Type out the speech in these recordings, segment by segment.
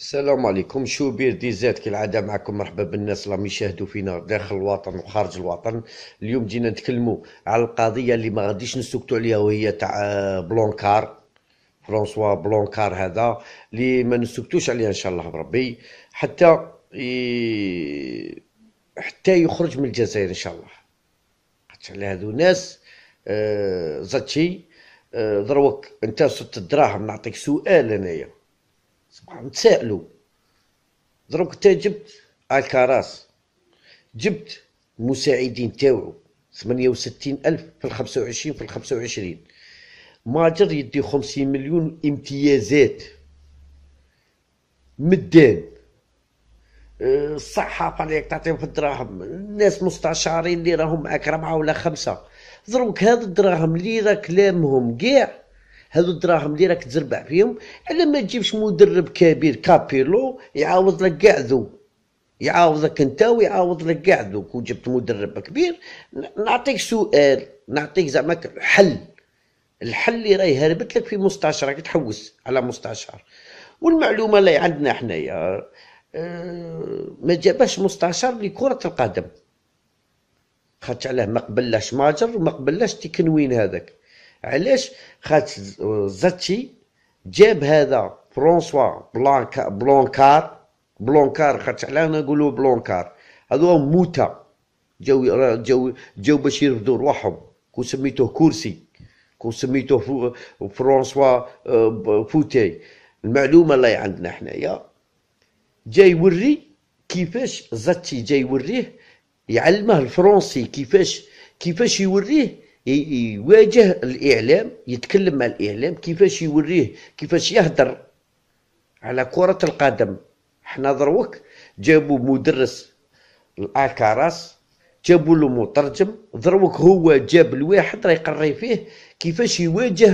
السلام عليكم شو بير دي زاد كالعادة معكم مرحبا بالناس اللي يشاهدوا فينا داخل الوطن وخارج الوطن اليوم جينا نتكلموا على القضية اللي ما غاديش نسكتوا عليها وهي تاع بلونكار فرانسوا بلونكار هذا اللي ما نسكتوش عليها ان شاء الله بربي حتى حتى يخرج من الجزائر ان شاء الله على هذو ناس آه، زاتشي آه، دروك انت صدت الدراهم نعطيك سؤال انايا نتسائلوا دروك انت جبت الكراس جبت المساعدين تاوعو 68 ألف في الخمسة وعشرين في الخمسة وعشرين ماجر يدي خمسين مليون امتيازات مدان الصحافة اللي تعطيهم في الدراهم الناس مستشارين اللي راهم معاك ربعة ولا خمسة دروك هاد الدراهم اللي راه كلامهم كاع هذو الدراهم اللي راك تزربع فيهم على ما تجيبش مدرب كبير كابيلو يعاوض لك كاع ذوب يعاوضك انت ويعاوض لك كاع ذوك وجبت مدرب كبير نعطيك سؤال نعطيك زعما حل الحل اللي راهي هربت لك في مستشار راك تحوس على مستشار والمعلومه اللي عندنا حنايا آه، ما جابش مستشار لكره القدم خاطش عليه ما قبلاش ماجر وما قبلاش تكنوين هذاك علاش خاطر زاتشي جاب هذا فرونسوا بلانكا بلونكار بلونكار خاطر علاه نقولوا بلونكار هو موتى جاو جاو جاو باش يرفدوا رواحهم كون سميتوه كرسي كون سميتوه فرونسوا آه، فوتاي المعلومه اللي عندنا حنايا جا يوري كيفاش زاتشي جا يوريه يعلمه الفرنسي كيفاش كيفاش يوريه يواجه الاعلام يتكلم مع الاعلام كيفاش يوريه كيفاش يهدر على كره القدم حنا دروك جابوا مدرس الاكاراس جابوا له مترجم دروك هو جاب الواحد راه يقري فيه كيفاش يواجه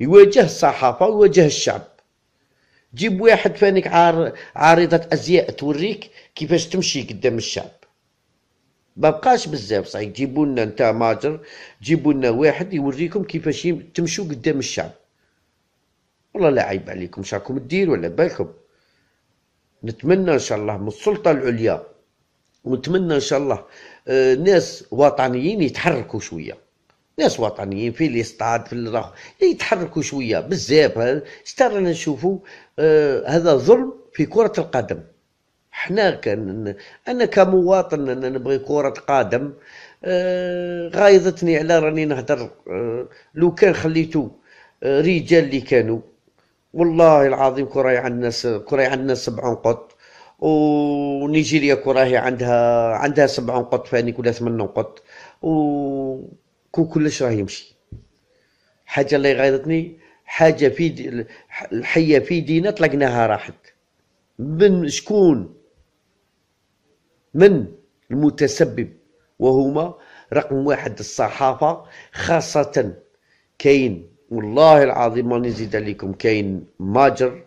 يواجه الصحافه ويواجه الشعب جيب واحد فانك عار عارضه ازياء توريك كيفاش تمشي قدام الشعب ما بقاش بزاف صحيح جيبوا لنا نتا ماجر جيبوا لنا واحد يوريكم كيفاش تمشوا قدام الشعب والله لا عيب عليكم واش راكم ديروا على بالكم نتمنى ان شاء الله من السلطه العليا ونتمنى ان شاء الله آه، ناس وطنيين يتحركوا شويه ناس وطنيين في الاستاد في الرخ يتحركوا شويه بزاف اشترينا نشوفوا آه، هذا ظلم في كره القدم حنا كان انا كمواطن انا نبغي كره قدم آه غايضتني على راني نهضر آه لو كان خليتو آه رجال اللي كانوا والله العظيم كره عندنا الناس عندنا الناس سبع نقط ونيجيريا كره عندها عندها سبع نقط فاني ولا ثمان نقط وكون كلش راه يمشي حاجه اللي غايضتني حاجه في دي الحيه في دينا طلقناها راحت من شكون من المتسبب وهما رقم واحد الصحافة خاصة كاين والله العظيم ما نزيد عليكم كاين ماجر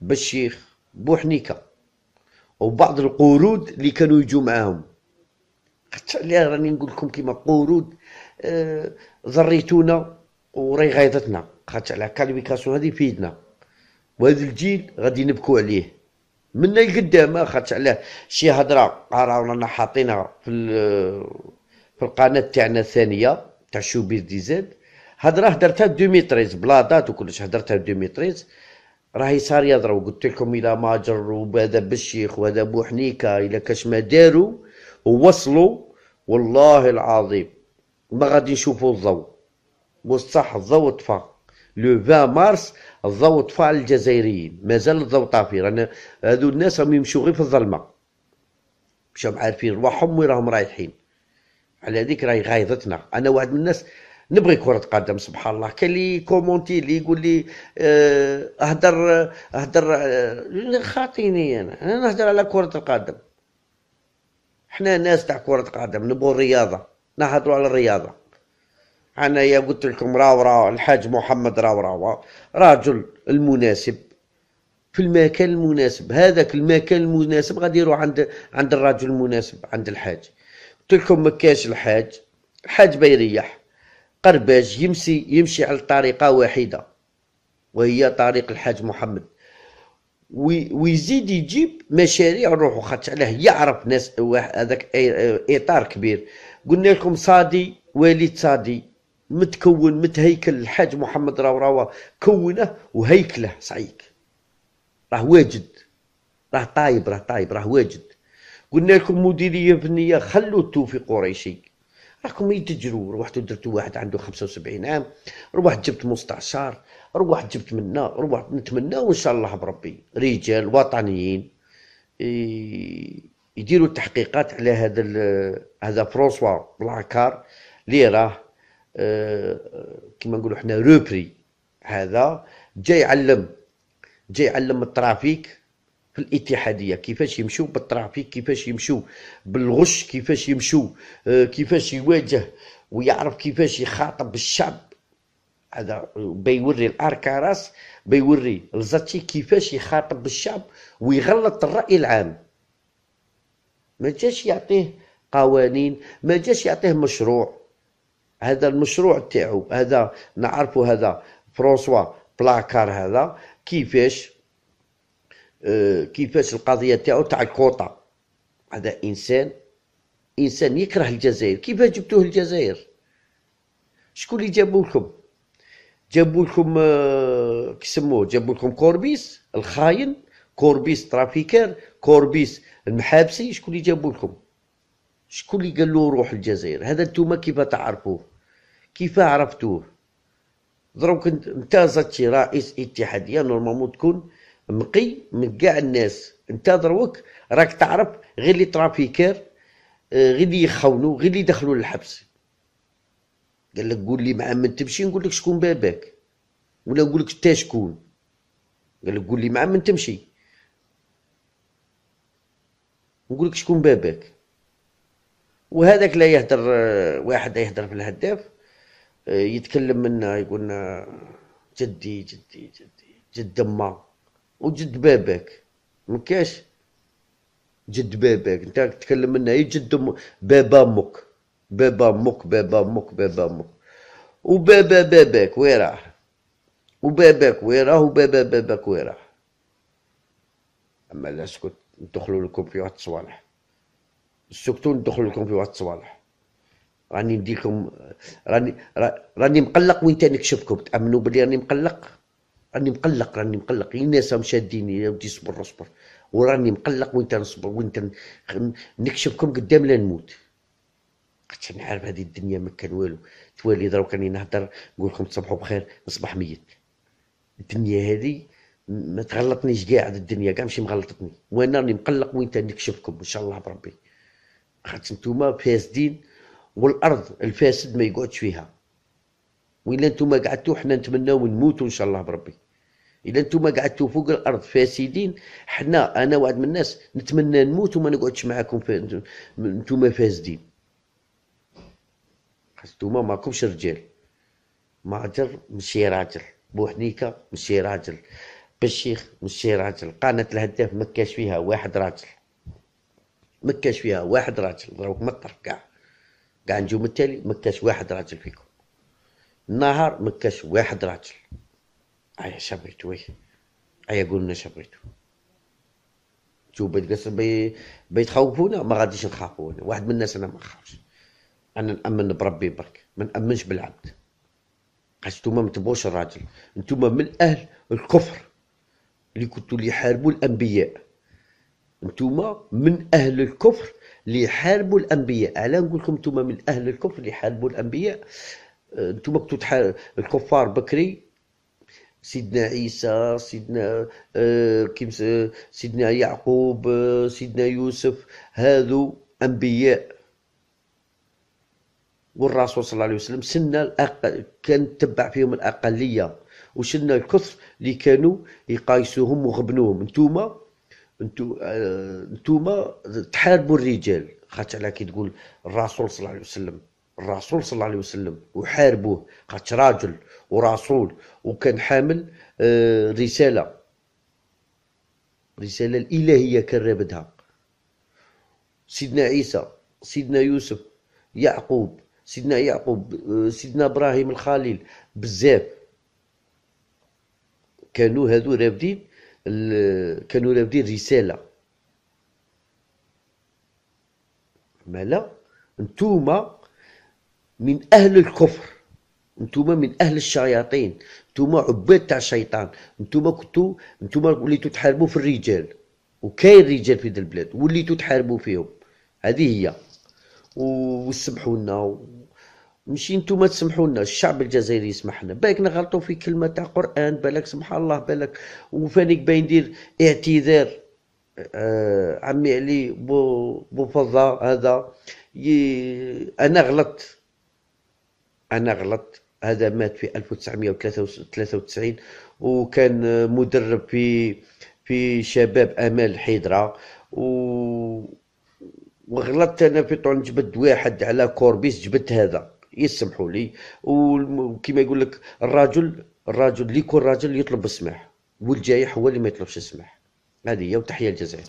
بالشيخ بوحنيكة وبعض القرود اللي كانوا يجوا معاهم قلت عليها راني نقول لكم كيما قرود آه ضريتونا وراي غايضتنا خاطر على الكاليفيكاسيون هذه فيدنا وهذا الجيل غادي نبكوا عليه من القدام خاطش علاه شي هضره راه رانا حاطينها في في القناه تاعنا الثانيه تاع شوبيز زيد هضره هدرتها دوميتريز بلا دات وكلش هدرتها دوميتريز راهي صار يضرب قلت لكم الى ماجر وهذا بالشيخ وهذا بو حنيكه الى كاش ما داروا ووصلوا والله العظيم ما غادي نشوفوا الضوء بصح الضوء طفى لو 20 مارس الضوء طفى على الجزائريين مازال الضوء طافي رانا هذو الناس راهم يمشيو غير في الظلمه مشاو عارفين رواحهم وين راهم رايحين على هذيك راهي غايضتنا انا واحد من الناس نبغي كرة قدم سبحان الله كان لي كومونتي لي يقول لي آه، اهدر اهدر آه، خاطيني انا انا نهدر على كرة القدم حنا ناس تاع كرة قدم نبغوا الرياضة نهضروا على الرياضة أنا قلت لكم راو الحاج محمد راو راجل المناسب في المكان المناسب هذاك المكان المناسب غادي يروح عند عند الرجل المناسب عند الحاج قلت لكم مكاش الحاج الحاج بيريح قرباج يمشي يمشي على طريقه واحده وهي طريق الحاج محمد ويزيد يجيب مشاريع روحو خاطش عليه يعرف ناس هذاك اطار كبير قلنا لكم صادي وليد صادي متكون متهيكل الحاج محمد راو كونه وهيكله صعيك راه واجد راه طايب راه طايب راه واجد قلنا لكم مديريه فنيه خلوا التوفيق قريشي راكم يتجروا روحت درت واحد عنده 75 عام روحت جبت مستشار روحت جبت منا روحت نتمنى وان شاء الله بربي رجال وطنيين يديروا التحقيقات على هذا هذا فرانسوا بلاكار اللي راه آه، كما نقولوا حنا روبري هذا جاي يعلم جاي يعلم الترافيك في الاتحاديه كيفاش يمشوا بالترافيك كيفاش يمشوا بالغش كيفاش يمشوا آه، كيفاش يواجه ويعرف كيفاش يخاطب الشعب هذا بيوري الاركاراس بيوري الزاتشي كيفاش يخاطب الشعب ويغلط الراي العام ما جاش يعطيه قوانين ما جاش يعطيه مشروع هذا المشروع تاعو هذا نعرفو هذا فرانسوا بلاكار هذا كيفاش آه، كيفاش القضيه تاعو تاع الكوطا هذا انسان انسان يكره الجزائر كيفاش جبتوه الجزائر شكون اللي جابولكم لكم جابوا لكم آه، كيسموه جابوا لكم كوربيس الخاين كوربيس ترافيكير كوربيس المحابسي شكون اللي جابوا لكم شكون اللي قال له روح الجزائر هذا نتوما كيف تعرفوه كيف عرفتوه دروك انت زاتي رئيس اتحاديه نورمالمون تكون مقي من كاع الناس انت دروك راك تعرف غير لي ترافيكير آه، غير لي يخونوا غير لي يدخلو للحبس قال لك قول لي مع من تمشي نقول لك شكون باباك ولا نقول لك انت شكون قال لك قول لي مع من تمشي نقول لك شكون باباك وهذاك لا يهدر آه، واحد يهدر في الهداف يتكلم منا يقولنا جدي جدي جدي جد ما وجد بابك مكاش جد بابك انت تتكلم منا اي جد بابا امك بابا امك بابا امك بابا امك وبابا باباك وين راح وباباك وين راه وبابا باباك وين راه اما لا سكت ندخلوا لكم في واحد الصوالح سكتوا ندخلوا لكم في واحد الصوالح راني نديكم راني راني مقلق وين تنكشفكم تامنوا بلي راني مقلق راني مقلق راني مقلق الناس راهم شاديني يا ودي صبر صبر وراني مقلق وين تنصبر وين تن... نكشفكم قدام لا نموت كنت نعرف هذه الدنيا ما كان والو توالي دروك راني نهضر نقول لكم تصبحوا بخير نصبح ميت الدنيا هذه ما تغلطنيش كاع الدنيا كاع ماشي مغلطتني وانا راني مقلق وين تنكشفكم ان شاء الله بربي خاطر نتوما فاسدين والارض الفاسد ما يقعدش فيها وإلا نتوما قعدتوا حنا نتمناو نموتوا إن شاء الله بربي إلا نتوما قعدتوا فوق الأرض فاسدين حنا أنا واحد من الناس نتمنى نموت وما نقعدش معاكم في... نتوما فاسدين نتوما ماكمش رجال ماجر ماشي راجل بوحنيكة ماشي راجل بالشيخ ماشي راجل قناة الهداف مكاش فيها واحد راجل مكاش فيها واحد راجل دروك مطر كاع كاع نجوم التالي كاش واحد راجل فيكم النهار كاش واحد راجل أيا وي إيه؟ أيا قلنا شبيتو شو بيت قصر بي... بيتخوفونا ما غاديش نخافونا واحد من الناس انا ما نخافش انا نامن بربي برك ما نامنش بالعبد قاش نتوما ما تبغوش الراجل نتوما من اهل الكفر اللي كنتوا اللي يحاربوا الانبياء انتوما من اهل الكفر اللي يحاربوا الانبياء علاه نقول لكم انتوما من اهل الكفر اللي يحاربوا الانبياء انتوما آه، كنتو تحارب الكفار بكري سيدنا عيسى سيدنا آه، كيم سيدنا يعقوب آه، سيدنا يوسف هذو انبياء والرسول صلى الله عليه وسلم سنة الأقل كان تبع فيهم الأقلية وشلنا الكثر اللي كانوا يقايسوهم وغبنوهم انتوما انتو آه، انتوما تحاربوا الرجال خاطر على كي تقول الرسول صلى الله عليه وسلم الرسول صلى الله عليه وسلم وحاربوه خاطر راجل ورسول وكان حامل آه، رساله رساله الالهيه كان رابدها سيدنا عيسى سيدنا يوسف يعقوب سيدنا يعقوب آه، سيدنا ابراهيم الخليل بزاف كانوا هذو رابدين كانوا لابدين رساله ما لا انتوما من اهل الكفر انتوما من اهل الشياطين انتوما عباد تاع الشيطان انتوما كنتو انتوما وليتو تحاربوا في الرجال وكاين رجال في ذا البلاد وليتو تحاربوا فيهم هذه هي وسمحوا لنا ماشي نتوما تسمحوا لنا الشعب الجزائري يسمح لنا بالك نغلطوا في كلمه تاع قران بالك سبحان الله بالك وفانيك باين ندير اعتذار آه عمي علي بو بو فضه هذا ي... انا غلطت انا غلطت هذا مات في 1993 وكان مدرب في في شباب امال حيدره و وغلطت انا في طون جبد واحد على كوربيس جبت هذا يسمحوا لي وكما يقول لك الرجل الرجل اللي يكون راجل يطلب السماح والجايح هو اللي ما يطلبش السماح هذه هي وتحيه الجزائر